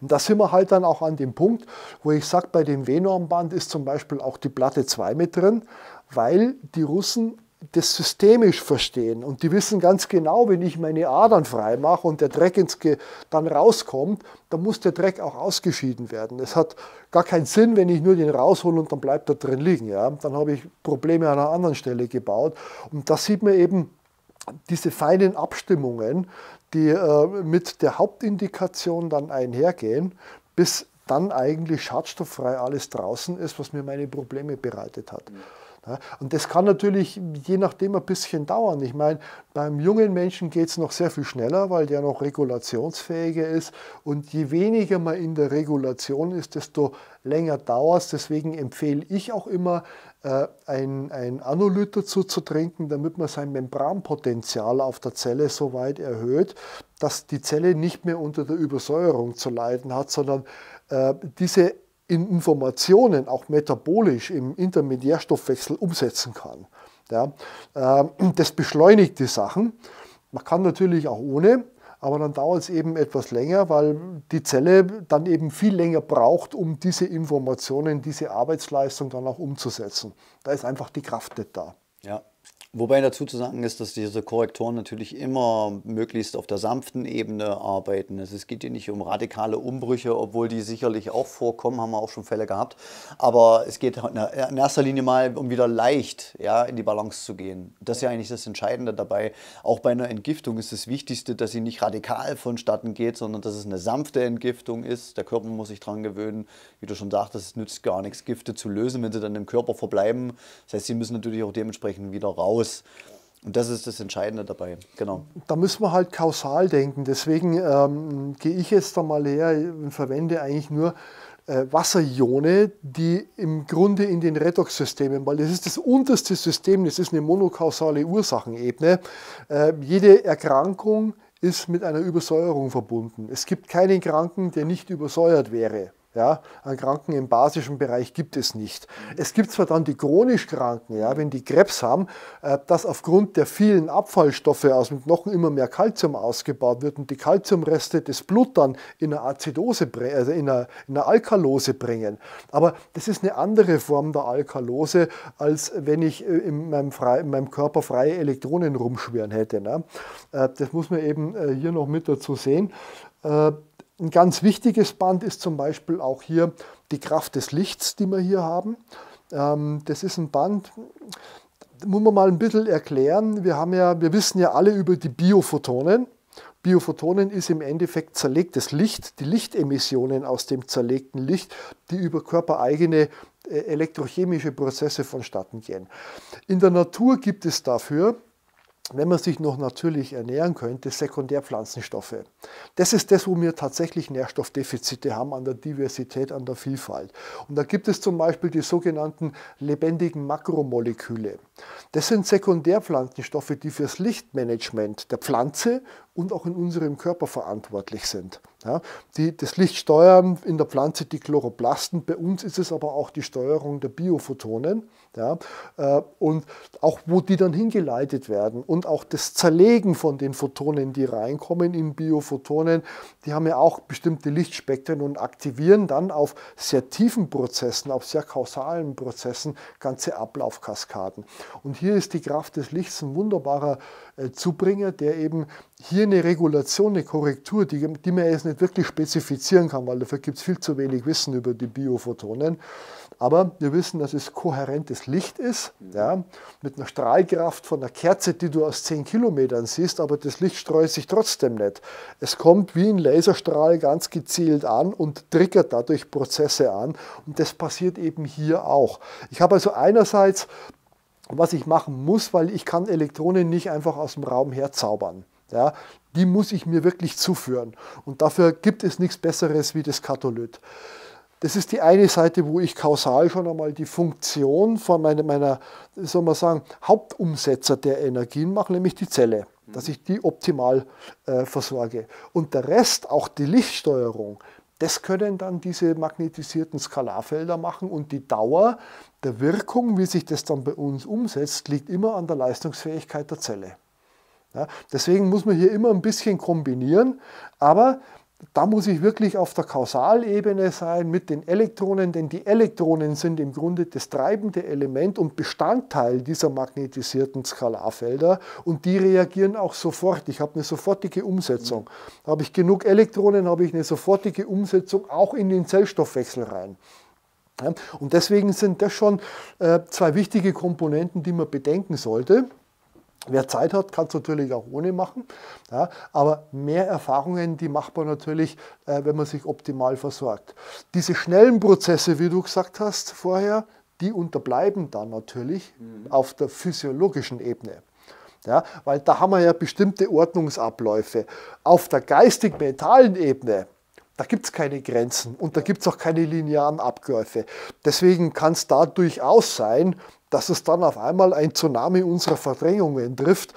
Und da sind wir halt dann auch an dem Punkt, wo ich sage, bei dem W-Normband ist zum Beispiel auch die Platte 2 mit drin, weil die Russen das systemisch verstehen und die wissen ganz genau, wenn ich meine Adern frei mache und der Dreck ins Ge dann rauskommt, dann muss der Dreck auch ausgeschieden werden. Es hat gar keinen Sinn, wenn ich nur den raushole und dann bleibt er drin liegen. Ja? Dann habe ich Probleme an einer anderen Stelle gebaut und da sieht man eben, diese feinen Abstimmungen die äh, mit der Hauptindikation dann einhergehen, bis dann eigentlich schadstofffrei alles draußen ist, was mir meine Probleme bereitet hat. Mhm. und das kann natürlich je nachdem ein bisschen dauern. Ich meine, beim jungen Menschen geht es noch sehr viel schneller, weil der noch regulationsfähiger ist. Und je weniger man in der Regulation ist, desto länger dauert es. Deswegen empfehle ich auch immer, äh, ein, ein Anolyt dazu zu trinken, damit man sein Membranpotenzial auf der Zelle so weit erhöht, dass die Zelle nicht mehr unter der Übersäuerung zu leiden hat, sondern äh, diese Informationen auch metabolisch im Intermediärstoffwechsel umsetzen kann. Ja, äh, das beschleunigt die Sachen. Man kann natürlich auch ohne, aber dann dauert es eben etwas länger, weil die Zelle dann eben viel länger braucht, um diese Informationen, diese Arbeitsleistung dann auch umzusetzen. Da ist einfach die Kraft nicht da. Ja. Wobei dazu zu sagen ist, dass diese Korrektoren natürlich immer möglichst auf der sanften Ebene arbeiten. Also es geht hier nicht um radikale Umbrüche, obwohl die sicherlich auch vorkommen, haben wir auch schon Fälle gehabt. Aber es geht in erster Linie mal um wieder leicht ja, in die Balance zu gehen. Das ist ja eigentlich das Entscheidende dabei. Auch bei einer Entgiftung ist das Wichtigste, dass sie nicht radikal vonstatten geht, sondern dass es eine sanfte Entgiftung ist. Der Körper muss sich daran gewöhnen. Wie du schon sagtest, es nützt gar nichts, Gifte zu lösen, wenn sie dann im Körper verbleiben. Das heißt, sie müssen natürlich auch dementsprechend wieder raus muss. Und das ist das Entscheidende dabei, genau. Da müssen wir halt kausal denken. Deswegen ähm, gehe ich jetzt da mal her und verwende eigentlich nur äh, Wasserione, die im Grunde in den Redox-Systemen, weil das ist das unterste System, das ist eine monokausale Ursachenebene. Äh, jede Erkrankung ist mit einer Übersäuerung verbunden. Es gibt keinen Kranken, der nicht übersäuert wäre. Ja, an Kranken im basischen Bereich gibt es nicht. Es gibt zwar dann die chronisch Kranken, ja, wenn die Krebs haben, äh, dass aufgrund der vielen Abfallstoffe aus dem Knochen immer mehr Kalzium ausgebaut wird und die Kalziumreste das Blut dann in eine Azidose, also in eine, in eine Alkalose bringen. Aber das ist eine andere Form der Alkalose, als wenn ich äh, in meinem, frei, in meinem Körper freie Elektronen rumschwirren hätte. Ne? Äh, das muss man eben äh, hier noch mit dazu sehen äh, ein ganz wichtiges Band ist zum Beispiel auch hier die Kraft des Lichts, die wir hier haben. Ähm, das ist ein Band, das muss man mal ein bisschen erklären. Wir, haben ja, wir wissen ja alle über die Biophotonen. Biophotonen ist im Endeffekt zerlegtes Licht, die Lichtemissionen aus dem zerlegten Licht, die über körpereigene äh, elektrochemische Prozesse vonstatten gehen. In der Natur gibt es dafür wenn man sich noch natürlich ernähren könnte, Sekundärpflanzenstoffe. Das ist das, wo wir tatsächlich Nährstoffdefizite haben an der Diversität, an der Vielfalt. Und da gibt es zum Beispiel die sogenannten lebendigen Makromoleküle. Das sind Sekundärpflanzenstoffe, die fürs Lichtmanagement der Pflanze und auch in unserem Körper verantwortlich sind. Ja, die das Licht steuern in der Pflanze die Chloroplasten, bei uns ist es aber auch die Steuerung der Biophotonen ja, äh, und auch wo die dann hingeleitet werden und auch das Zerlegen von den Photonen, die reinkommen in Biophotonen, die haben ja auch bestimmte Lichtspektren und aktivieren dann auf sehr tiefen Prozessen, auf sehr kausalen Prozessen ganze Ablaufkaskaden. Und hier ist die Kraft des Lichts ein wunderbarer äh, Zubringer, der eben hier eine Regulation, eine Korrektur, die, die man jetzt nicht wirklich spezifizieren kann, weil dafür gibt es viel zu wenig Wissen über die Biophotonen. Aber wir wissen, dass es kohärentes Licht ist, ja, mit einer Strahlkraft von einer Kerze, die du aus 10 Kilometern siehst, aber das Licht streut sich trotzdem nicht. Es kommt wie ein Laserstrahl ganz gezielt an und triggert dadurch Prozesse an. Und das passiert eben hier auch. Ich habe also einerseits was ich machen muss, weil ich kann Elektronen nicht einfach aus dem Raum herzaubern. Ja, die muss ich mir wirklich zuführen. Und dafür gibt es nichts Besseres wie das Katholyt. Das ist die eine Seite, wo ich kausal schon einmal die Funktion von meiner, meiner soll man sagen, Hauptumsetzer der Energien mache, nämlich die Zelle, dass mhm. ich die optimal äh, versorge. Und der Rest, auch die Lichtsteuerung, das können dann diese magnetisierten Skalarfelder machen und die Dauer der Wirkung, wie sich das dann bei uns umsetzt, liegt immer an der Leistungsfähigkeit der Zelle. Ja, deswegen muss man hier immer ein bisschen kombinieren, aber da muss ich wirklich auf der Kausalebene sein mit den Elektronen, denn die Elektronen sind im Grunde das treibende Element und Bestandteil dieser magnetisierten Skalarfelder und die reagieren auch sofort. Ich habe eine sofortige Umsetzung. Mhm. Habe ich genug Elektronen, habe ich eine sofortige Umsetzung auch in den Zellstoffwechsel rein. Und deswegen sind das schon äh, zwei wichtige Komponenten, die man bedenken sollte. Wer Zeit hat, kann es natürlich auch ohne machen. Ja, aber mehr Erfahrungen, die macht man natürlich, äh, wenn man sich optimal versorgt. Diese schnellen Prozesse, wie du gesagt hast vorher, die unterbleiben dann natürlich mhm. auf der physiologischen Ebene. Ja, weil da haben wir ja bestimmte Ordnungsabläufe. Auf der geistig-mentalen Ebene, da gibt es keine Grenzen und da gibt es auch keine linearen Abläufe. Deswegen kann es da durchaus sein, dass es dann auf einmal ein Tsunami unserer Verdrängungen trifft,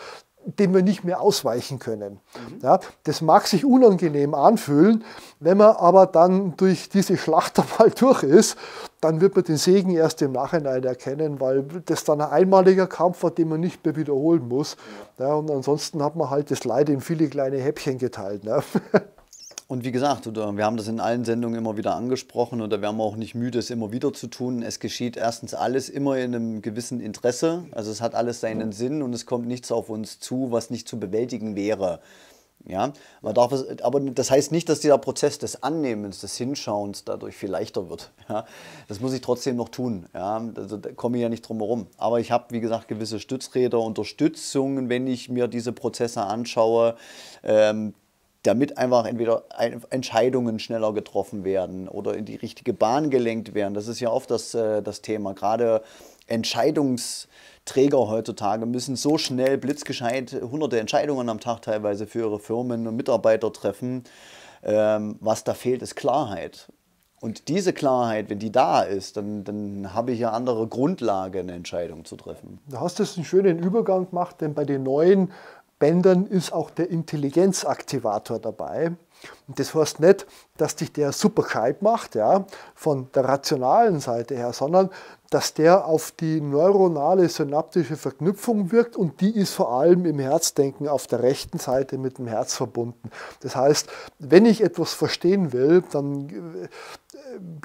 dem wir nicht mehr ausweichen können. Mhm. Ja, das mag sich unangenehm anfühlen, wenn man aber dann durch diese Schlacht einmal durch ist, dann wird man den Segen erst im Nachhinein erkennen, weil das dann ein einmaliger Kampf war, den man nicht mehr wiederholen muss. Ja, und ansonsten hat man halt das Leid in viele kleine Häppchen geteilt. Ne? Und wie gesagt, wir haben das in allen Sendungen immer wieder angesprochen oder wir haben auch nicht müde, es immer wieder zu tun. Es geschieht erstens alles immer in einem gewissen Interesse. Also es hat alles seinen Sinn und es kommt nichts auf uns zu, was nicht zu bewältigen wäre. Ja, man darf es, aber das heißt nicht, dass dieser Prozess des Annehmens, des Hinschauens dadurch viel leichter wird. Ja, das muss ich trotzdem noch tun. Ja, also da komme ich ja nicht drum herum. Aber ich habe, wie gesagt, gewisse Stützräder, Unterstützungen, wenn ich mir diese Prozesse anschaue. Ähm, damit einfach entweder Entscheidungen schneller getroffen werden oder in die richtige Bahn gelenkt werden. Das ist ja oft das, äh, das Thema. Gerade Entscheidungsträger heutzutage müssen so schnell, blitzgescheit, hunderte Entscheidungen am Tag teilweise für ihre Firmen und Mitarbeiter treffen. Ähm, was da fehlt, ist Klarheit. Und diese Klarheit, wenn die da ist, dann, dann habe ich ja andere Grundlagen, eine Entscheidung zu treffen. Du hast es einen schönen Übergang gemacht, denn bei den neuen Bändern ist auch der Intelligenzaktivator dabei. Und das heißt nicht, dass dich der super gescheit macht, ja, von der rationalen Seite her, sondern dass der auf die neuronale synaptische Verknüpfung wirkt und die ist vor allem im Herzdenken auf der rechten Seite mit dem Herz verbunden. Das heißt, wenn ich etwas verstehen will, dann äh,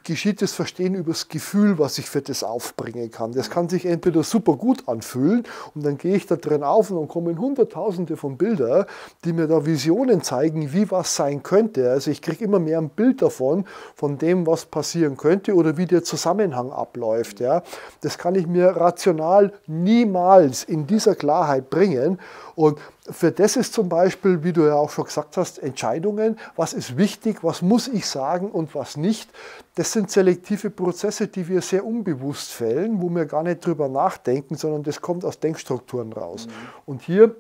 geschieht das Verstehen über das Gefühl, was ich für das aufbringen kann. Das kann sich entweder super gut anfühlen und dann gehe ich da drin auf und dann kommen hunderttausende von Bildern, die mir da Visionen zeigen, wie was sein könnte könnte. Also ich kriege immer mehr ein Bild davon, von dem, was passieren könnte oder wie der Zusammenhang abläuft. Ja. Das kann ich mir rational niemals in dieser Klarheit bringen. Und für das ist zum Beispiel, wie du ja auch schon gesagt hast, Entscheidungen, was ist wichtig, was muss ich sagen und was nicht. Das sind selektive Prozesse, die wir sehr unbewusst fällen, wo wir gar nicht drüber nachdenken, sondern das kommt aus Denkstrukturen raus. Mhm. Und hier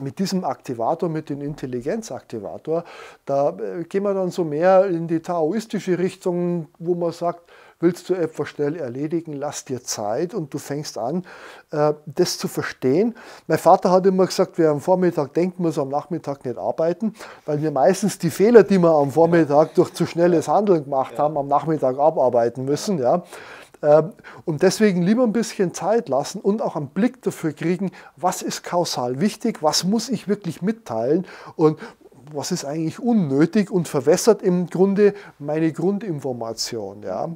mit diesem Aktivator, mit dem Intelligenzaktivator, da äh, gehen wir dann so mehr in die taoistische Richtung, wo man sagt, willst du etwas schnell erledigen, lass dir Zeit und du fängst an, äh, das zu verstehen. Mein Vater hat immer gesagt, wer am Vormittag denkt, muss am Nachmittag nicht arbeiten, weil wir meistens die Fehler, die wir am Vormittag durch zu schnelles Handeln gemacht haben, am Nachmittag abarbeiten müssen. Ja. Ähm, und deswegen lieber ein bisschen Zeit lassen und auch einen Blick dafür kriegen, was ist kausal wichtig, was muss ich wirklich mitteilen und was ist eigentlich unnötig und verwässert im Grunde meine Grundinformation. Ja?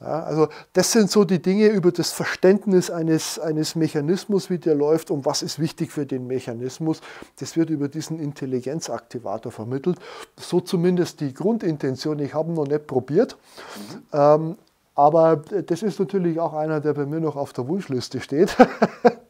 ja? also das sind so die Dinge über das Verständnis eines, eines Mechanismus, wie der läuft und was ist wichtig für den Mechanismus. Das wird über diesen Intelligenzaktivator vermittelt. So zumindest die Grundintention. Ich habe noch nicht probiert, mhm. ähm, aber das ist natürlich auch einer, der bei mir noch auf der Wunschliste steht.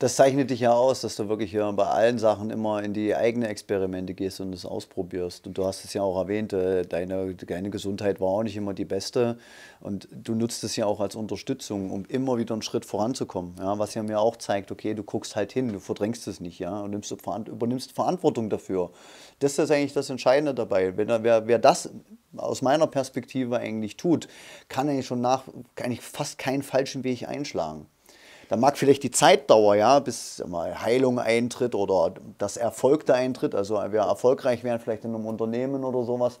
das zeichnet dich ja aus, dass du wirklich ja äh, bei allen Sachen immer in die eigenen Experimente gehst und es ausprobierst. Und du hast es ja auch erwähnt, äh, deine, deine Gesundheit war auch nicht immer die beste. Und du nutzt es ja auch als Unterstützung, um immer wieder einen Schritt voranzukommen. Ja? Was ja mir auch zeigt, okay, du guckst halt hin, du verdrängst es nicht ja? und nimmst, übernimmst Verantwortung dafür. Das ist eigentlich das Entscheidende dabei. Wenn, wer, wer das aus meiner Perspektive eigentlich tut, kann eigentlich schon nach, eigentlich fast keinen falschen Weg einschlagen. Da mag vielleicht die Zeitdauer, ja, bis mal Heilung eintritt oder das Erfolgte eintritt, also wir erfolgreich werden vielleicht in einem Unternehmen oder sowas,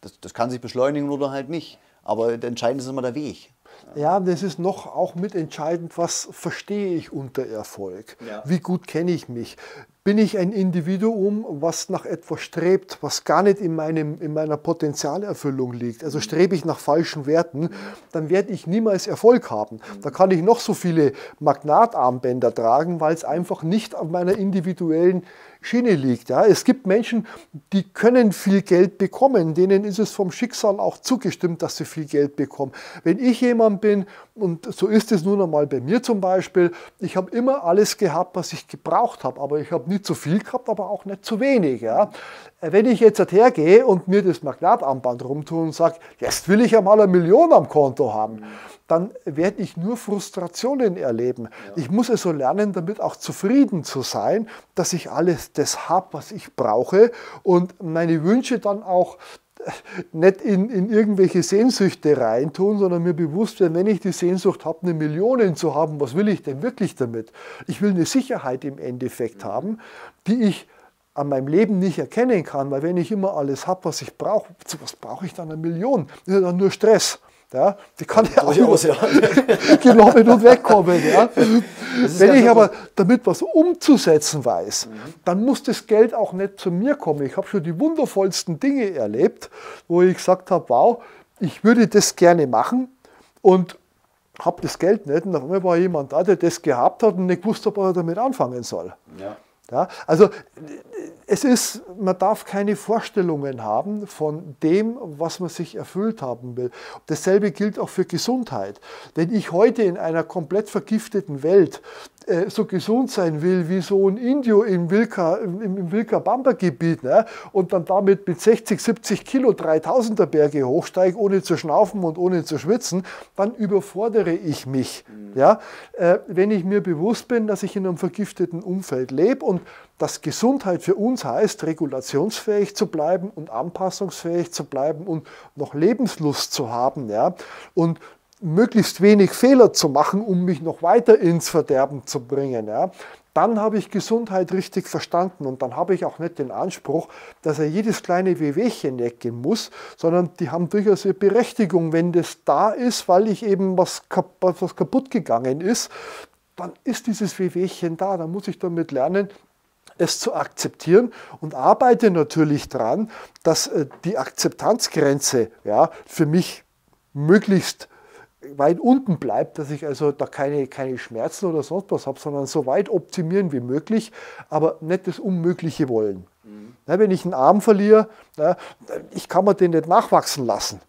das, das kann sich beschleunigen oder halt nicht. Aber entscheidend ist immer der Weg. Ja, das ist noch auch mitentscheidend, was verstehe ich unter Erfolg? Ja. Wie gut kenne ich mich? bin ich ein Individuum, was nach etwas strebt, was gar nicht in, meinem, in meiner Potenzialerfüllung liegt. Also strebe ich nach falschen Werten, dann werde ich niemals Erfolg haben. Da kann ich noch so viele Magnatarmbänder tragen, weil es einfach nicht auf meiner individuellen Schiene liegt. Ja. Es gibt Menschen, die können viel Geld bekommen, denen ist es vom Schicksal auch zugestimmt, dass sie viel Geld bekommen. Wenn ich jemand bin, und so ist es nun einmal bei mir zum Beispiel, ich habe immer alles gehabt, was ich gebraucht habe, aber ich habe nie zu viel gehabt, aber auch nicht zu wenig. Ja. Wenn ich jetzt hergehe und mir das Magnatarmband rumtun und sage, jetzt will ich einmal eine Million am Konto haben, dann werde ich nur Frustrationen erleben. Ja. Ich muss also lernen, damit auch zufrieden zu sein, dass ich alles das habe, was ich brauche und meine Wünsche dann auch nicht in, in irgendwelche Sehnsüchte reintun, sondern mir bewusst werden, wenn ich die Sehnsucht habe, eine Million zu haben, was will ich denn wirklich damit? Ich will eine Sicherheit im Endeffekt haben, die ich an meinem Leben nicht erkennen kann, weil wenn ich immer alles habe, was ich brauche, was brauche ich dann eine Million? Das ist ja dann nur Stress. Ja, die kann ja, auch aus, ja. genau und wegkommen. Ja. Wenn ich aber damit was umzusetzen weiß, mhm. dann muss das Geld auch nicht zu mir kommen. Ich habe schon die wundervollsten Dinge erlebt, wo ich gesagt habe, wow, ich würde das gerne machen und habe das Geld nicht. Und auf einmal war jemand da, der das gehabt hat und nicht wusste, was er damit anfangen soll. Ja. Ja, also es ist man darf keine Vorstellungen haben von dem, was man sich erfüllt haben will. Dasselbe gilt auch für Gesundheit. Wenn ich heute in einer komplett vergifteten Welt äh, so gesund sein will wie so ein Indio im Wilka, im, im Wilka-Bamba-Gebiet ne? und dann damit mit 60, 70 Kilo 3000er Berge hochsteige, ohne zu schnaufen und ohne zu schwitzen, dann überfordere ich mich. Mhm. Ja? Äh, wenn ich mir bewusst bin, dass ich in einem vergifteten Umfeld lebe und dass Gesundheit für uns heißt, regulär manipulationsfähig zu bleiben und anpassungsfähig zu bleiben und noch Lebenslust zu haben, ja, und möglichst wenig Fehler zu machen, um mich noch weiter ins Verderben zu bringen, ja, dann habe ich Gesundheit richtig verstanden und dann habe ich auch nicht den Anspruch, dass er jedes kleine Wehwehchen necken muss, sondern die haben durchaus ihre Berechtigung, wenn das da ist, weil ich eben was, was kaputt gegangen ist, dann ist dieses Wehwehchen da, dann muss ich damit lernen, es zu akzeptieren und arbeite natürlich daran, dass äh, die Akzeptanzgrenze ja, für mich möglichst weit unten bleibt, dass ich also da keine, keine Schmerzen oder sonst was habe, sondern so weit optimieren wie möglich, aber nicht das Unmögliche wollen. Mhm. Na, wenn ich einen Arm verliere, na, ich kann mir den nicht nachwachsen lassen.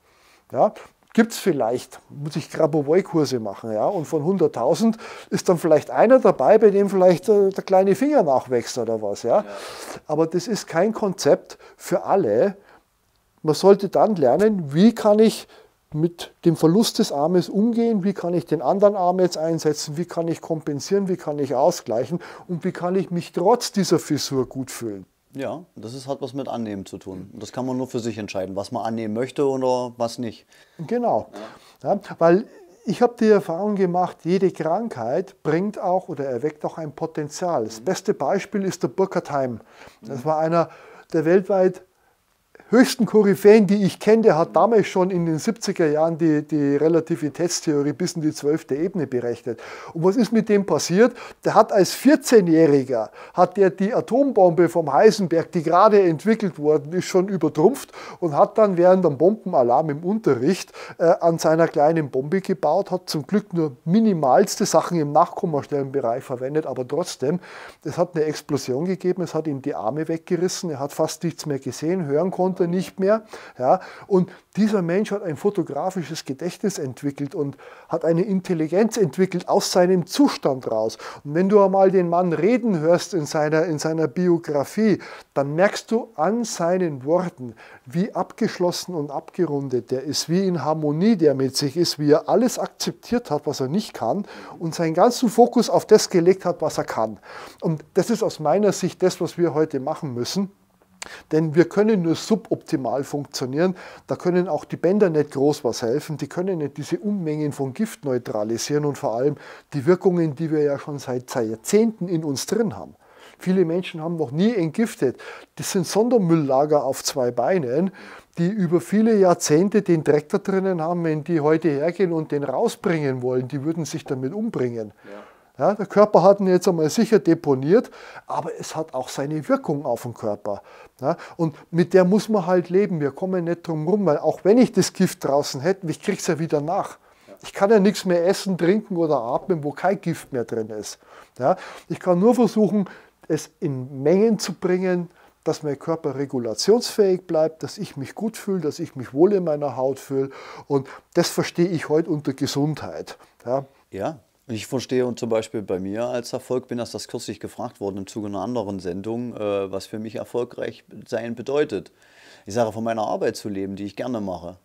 Ja, gibt es vielleicht, muss ich Grabowoi-Kurse machen. Ja? Und von 100.000 ist dann vielleicht einer dabei, bei dem vielleicht äh, der kleine Finger nachwächst oder was. Ja? ja? Aber das ist kein Konzept für alle. Man sollte dann lernen, wie kann ich mit dem Verlust des Armes umgehen, wie kann ich den anderen Arm jetzt einsetzen, wie kann ich kompensieren, wie kann ich ausgleichen und wie kann ich mich trotz dieser Fissur gut fühlen. Ja, das ist, hat was mit Annehmen zu tun. Das kann man nur für sich entscheiden, was man annehmen möchte oder was nicht. Genau. Ja, weil ich habe die Erfahrung gemacht, jede Krankheit bringt auch oder erweckt auch ein Potenzial. Das mhm. beste Beispiel ist der Burkertheim. Heim. Das war einer der weltweit höchsten Koryphäen, die ich kenne, der hat damals schon in den 70er Jahren die, die Relativitätstheorie bis in die zwölfte Ebene berechnet. Und was ist mit dem passiert? Der hat als 14-Jähriger, hat der die Atombombe vom Heisenberg, die gerade entwickelt worden ist, schon übertrumpft und hat dann während dem Bombenalarm im Unterricht äh, an seiner kleinen Bombe gebaut, hat zum Glück nur minimalste Sachen im Nachkommastellenbereich verwendet, aber trotzdem, es hat eine Explosion gegeben, es hat ihm die Arme weggerissen, er hat fast nichts mehr gesehen, hören konnte, er nicht mehr. Ja? Und dieser Mensch hat ein fotografisches Gedächtnis entwickelt und hat eine Intelligenz entwickelt aus seinem Zustand raus. Und wenn du einmal den Mann reden hörst in seiner, in seiner Biografie, dann merkst du an seinen Worten, wie abgeschlossen und abgerundet der ist, wie in Harmonie der mit sich ist, wie er alles akzeptiert hat, was er nicht kann und seinen ganzen Fokus auf das gelegt hat, was er kann. Und das ist aus meiner Sicht das, was wir heute machen müssen. Denn wir können nur suboptimal funktionieren. Da können auch die Bänder nicht groß was helfen. Die können nicht diese Unmengen von Gift neutralisieren und vor allem die Wirkungen, die wir ja schon seit Jahrzehnten in uns drin haben. Viele Menschen haben noch nie entgiftet. Das sind Sondermülllager auf zwei Beinen, die über viele Jahrzehnte den Dreck da drinnen haben. Wenn die heute hergehen und den rausbringen wollen, die würden sich damit umbringen. Ja. Ja, der Körper hat ihn jetzt einmal sicher deponiert, aber es hat auch seine Wirkung auf den Körper. Ja, und mit der muss man halt leben. Wir kommen nicht drum rum, weil auch wenn ich das Gift draußen hätte, ich kriege es ja wieder nach. Ich kann ja nichts mehr essen, trinken oder atmen, wo kein Gift mehr drin ist. Ja, ich kann nur versuchen, es in Mengen zu bringen, dass mein Körper regulationsfähig bleibt, dass ich mich gut fühle, dass ich mich wohl in meiner Haut fühle. Und das verstehe ich heute unter Gesundheit. Ja, ja ich verstehe und zum Beispiel bei mir als Erfolg bin das, das kürzlich gefragt worden im Zuge einer anderen Sendung, äh, was für mich erfolgreich sein bedeutet. Ich sage, von meiner Arbeit zu leben, die ich gerne mache.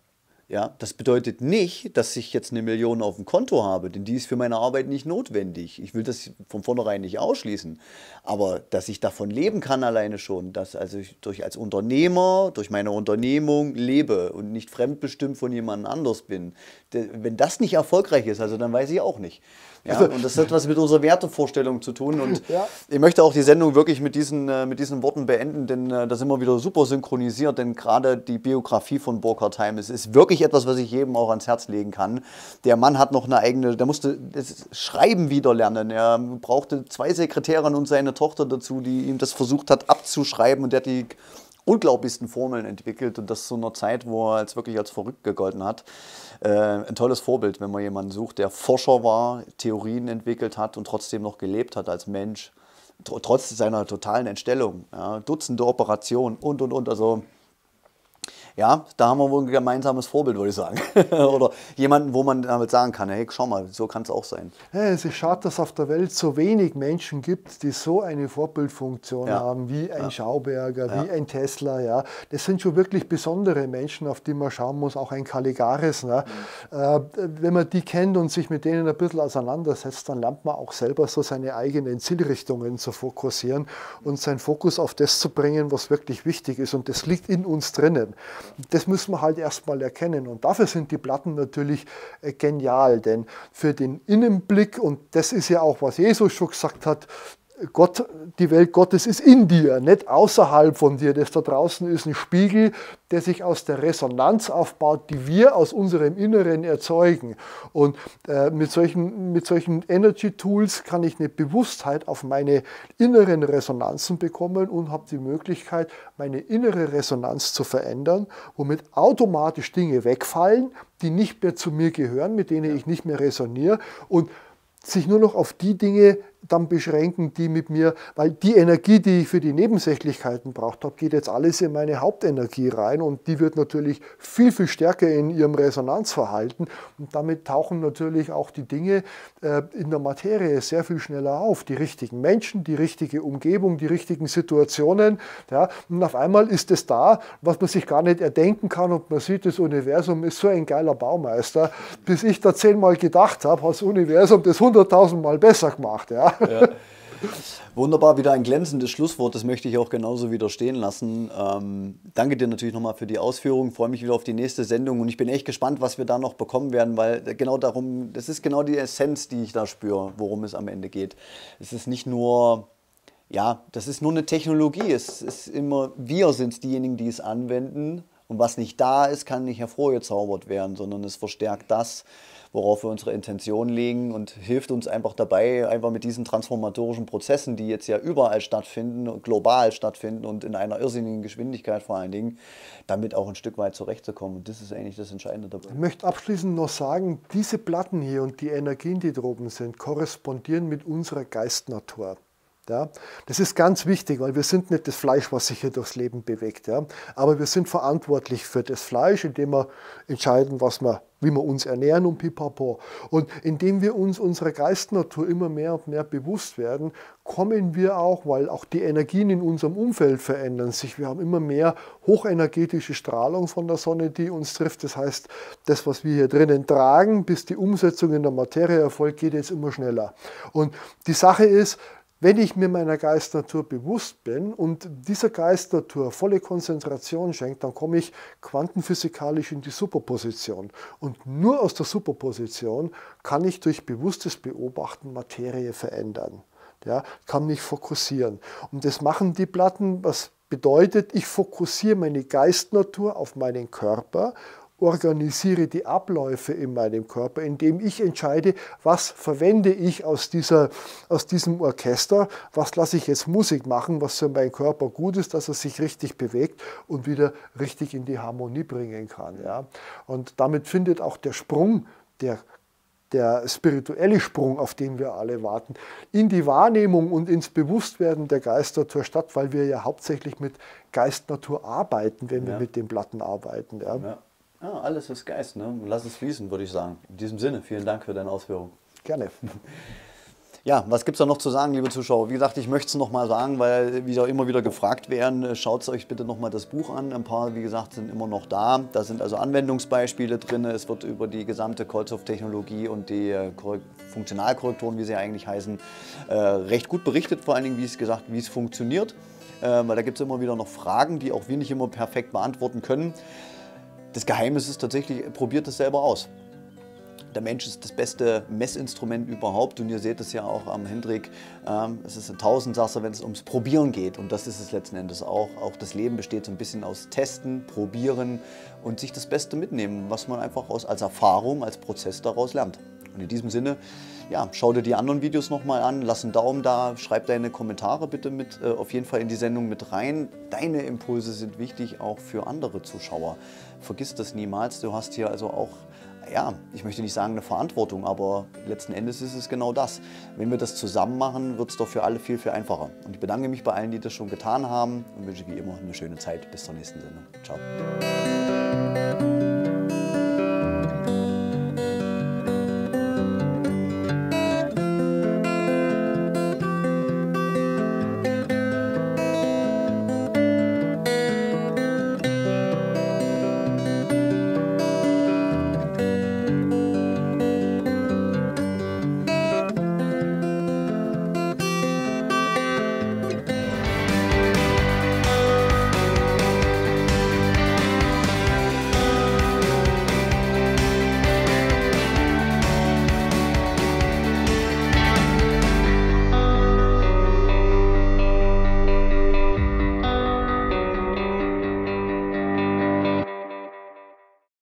Ja, das bedeutet nicht, dass ich jetzt eine Million auf dem Konto habe, denn die ist für meine Arbeit nicht notwendig. Ich will das von vornherein nicht ausschließen. Aber dass ich davon leben kann alleine schon, dass also ich durch als Unternehmer, durch meine Unternehmung lebe und nicht fremdbestimmt von jemand anders bin. Wenn das nicht erfolgreich ist, also dann weiß ich auch nicht. Ja, also, und das hat was mit unserer Wertevorstellung zu tun. Und ja. ich möchte auch die Sendung wirklich mit diesen, äh, mit diesen Worten beenden, denn äh, da sind wir wieder super synchronisiert, denn gerade die Biografie von Burkhard Heim ist, ist wirklich etwas, was ich jedem auch ans Herz legen kann. Der Mann hat noch eine eigene, der musste das Schreiben wieder lernen. Er brauchte zwei Sekretärinnen und seine Tochter dazu, die ihm das versucht hat abzuschreiben und der hat die unglaublichsten Formeln entwickelt und das zu einer Zeit, wo er als wirklich als verrückt gegolten hat. Äh, ein tolles Vorbild, wenn man jemanden sucht, der Forscher war, Theorien entwickelt hat und trotzdem noch gelebt hat als Mensch, trotz seiner totalen Entstellung. Ja, Dutzende Operationen und, und, und. Also ja, da haben wir wohl ein gemeinsames Vorbild, würde ich sagen. Oder jemanden, wo man damit sagen kann, hey, schau mal, so kann es auch sein. es ist schade, dass es auf der Welt so wenig Menschen gibt, die so eine Vorbildfunktion ja. haben, wie ein ja. Schauberger, ja. wie ein Tesla. Ja. Das sind schon wirklich besondere Menschen, auf die man schauen muss, auch ein Caligaris. Ne? Mhm. Äh, wenn man die kennt und sich mit denen ein bisschen auseinandersetzt, dann lernt man auch selber so seine eigenen Zielrichtungen zu fokussieren und seinen Fokus auf das zu bringen, was wirklich wichtig ist. Und das liegt in uns drinnen. Das müssen wir halt erstmal erkennen. Und dafür sind die Platten natürlich äh, genial, denn für den Innenblick, und das ist ja auch, was Jesus schon gesagt hat, Gott, die Welt Gottes ist in dir, nicht außerhalb von dir. Das da draußen ist ein Spiegel, der sich aus der Resonanz aufbaut, die wir aus unserem Inneren erzeugen. Und äh, mit, solchen, mit solchen Energy Tools kann ich eine Bewusstheit auf meine inneren Resonanzen bekommen und habe die Möglichkeit, meine innere Resonanz zu verändern, womit automatisch Dinge wegfallen, die nicht mehr zu mir gehören, mit denen ich nicht mehr resoniere und sich nur noch auf die Dinge dann beschränken die mit mir, weil die Energie, die ich für die Nebensächlichkeiten braucht habe, geht jetzt alles in meine Hauptenergie rein und die wird natürlich viel, viel stärker in ihrem Resonanzverhalten und damit tauchen natürlich auch die Dinge äh, in der Materie sehr viel schneller auf. Die richtigen Menschen, die richtige Umgebung, die richtigen Situationen. Ja, und auf einmal ist es da, was man sich gar nicht erdenken kann und man sieht, das Universum ist so ein geiler Baumeister. Bis ich da zehnmal gedacht habe, hat das Universum das hunderttausendmal besser gemacht. Ja. Wunderbar, wieder ein glänzendes Schlusswort. Das möchte ich auch genauso wieder stehen lassen. Ähm, danke dir natürlich nochmal für die Ausführungen. Freue mich wieder auf die nächste Sendung und ich bin echt gespannt, was wir da noch bekommen werden, weil genau darum, das ist genau die Essenz, die ich da spüre, worum es am Ende geht. Es ist nicht nur, ja, das ist nur eine Technologie. Es ist immer, wir sind diejenigen, die es anwenden. Und was nicht da ist, kann nicht hervorgezaubert werden, sondern es verstärkt das, worauf wir unsere Intention legen und hilft uns einfach dabei, einfach mit diesen transformatorischen Prozessen, die jetzt ja überall stattfinden und global stattfinden und in einer irrsinnigen Geschwindigkeit vor allen Dingen, damit auch ein Stück weit zurechtzukommen. Und das ist eigentlich das Entscheidende dabei. Ich möchte abschließend noch sagen, diese Platten hier und die Energien, die droben sind, korrespondieren mit unserer Geistnatur. Ja, das ist ganz wichtig, weil wir sind nicht das Fleisch, was sich hier durchs Leben bewegt. Ja, aber wir sind verantwortlich für das Fleisch, indem wir entscheiden, was wir, wie wir uns ernähren und pipapo. Und indem wir uns unserer Geistnatur immer mehr und mehr bewusst werden, kommen wir auch, weil auch die Energien in unserem Umfeld verändern sich. Wir haben immer mehr hochenergetische Strahlung von der Sonne, die uns trifft. Das heißt, das, was wir hier drinnen tragen, bis die Umsetzung in der Materie erfolgt, geht jetzt immer schneller. Und die Sache ist, wenn ich mir meiner Geistnatur bewusst bin und dieser Geistnatur volle Konzentration schenkt, dann komme ich quantenphysikalisch in die Superposition. Und nur aus der Superposition kann ich durch bewusstes Beobachten Materie verändern. Ja, kann mich fokussieren. Und das machen die Platten, was bedeutet, ich fokussiere meine Geistnatur auf meinen Körper organisiere die Abläufe in meinem Körper, indem ich entscheide, was verwende ich aus, dieser, aus diesem Orchester, was lasse ich jetzt Musik machen, was für meinen Körper gut ist, dass er sich richtig bewegt und wieder richtig in die Harmonie bringen kann. Ja. Und damit findet auch der Sprung, der der spirituelle Sprung, auf den wir alle warten, in die Wahrnehmung und ins Bewusstwerden der Geistnatur statt, weil wir ja hauptsächlich mit Geistnatur arbeiten, wenn ja. wir mit den Platten arbeiten. Ja. Ja. Ah, alles ist Geist, ne? Lass es fließen, würde ich sagen. In diesem Sinne, vielen Dank für deine Ausführungen. Gerne. Ja, was gibt es da noch zu sagen, liebe Zuschauer? Wie gesagt, ich möchte es nochmal sagen, weil wir auch immer wieder gefragt werden, äh, schaut euch bitte nochmal das Buch an. Ein paar, wie gesagt, sind immer noch da. Da sind also Anwendungsbeispiele drin. Es wird über die gesamte Kolzhoff-Technologie und die äh, Funktionalkorrekturen, wie sie eigentlich heißen, äh, recht gut berichtet. Vor allen Dingen, wie es gesagt, wie es funktioniert weil da gibt es immer wieder noch Fragen, die auch wir nicht immer perfekt beantworten können. Das Geheimnis ist tatsächlich, probiert es selber aus. Der Mensch ist das beste Messinstrument überhaupt und ihr seht es ja auch am Hendrik. Ähm, es ist ein Tausendsasser, wenn es ums Probieren geht und das ist es letzten Endes auch. Auch das Leben besteht so ein bisschen aus Testen, Probieren und sich das Beste mitnehmen, was man einfach aus, als Erfahrung, als Prozess daraus lernt. Und in diesem Sinne, ja, schau dir die anderen Videos nochmal an, lass einen Daumen da, schreib deine Kommentare bitte mit äh, auf jeden Fall in die Sendung mit rein. Deine Impulse sind wichtig auch für andere Zuschauer. Vergiss das niemals, du hast hier also auch ja, ich möchte nicht sagen eine Verantwortung, aber letzten Endes ist es genau das. Wenn wir das zusammen machen, wird es doch für alle viel, viel einfacher. Und ich bedanke mich bei allen, die das schon getan haben und wünsche wie immer eine schöne Zeit. Bis zur nächsten Sendung. Ciao.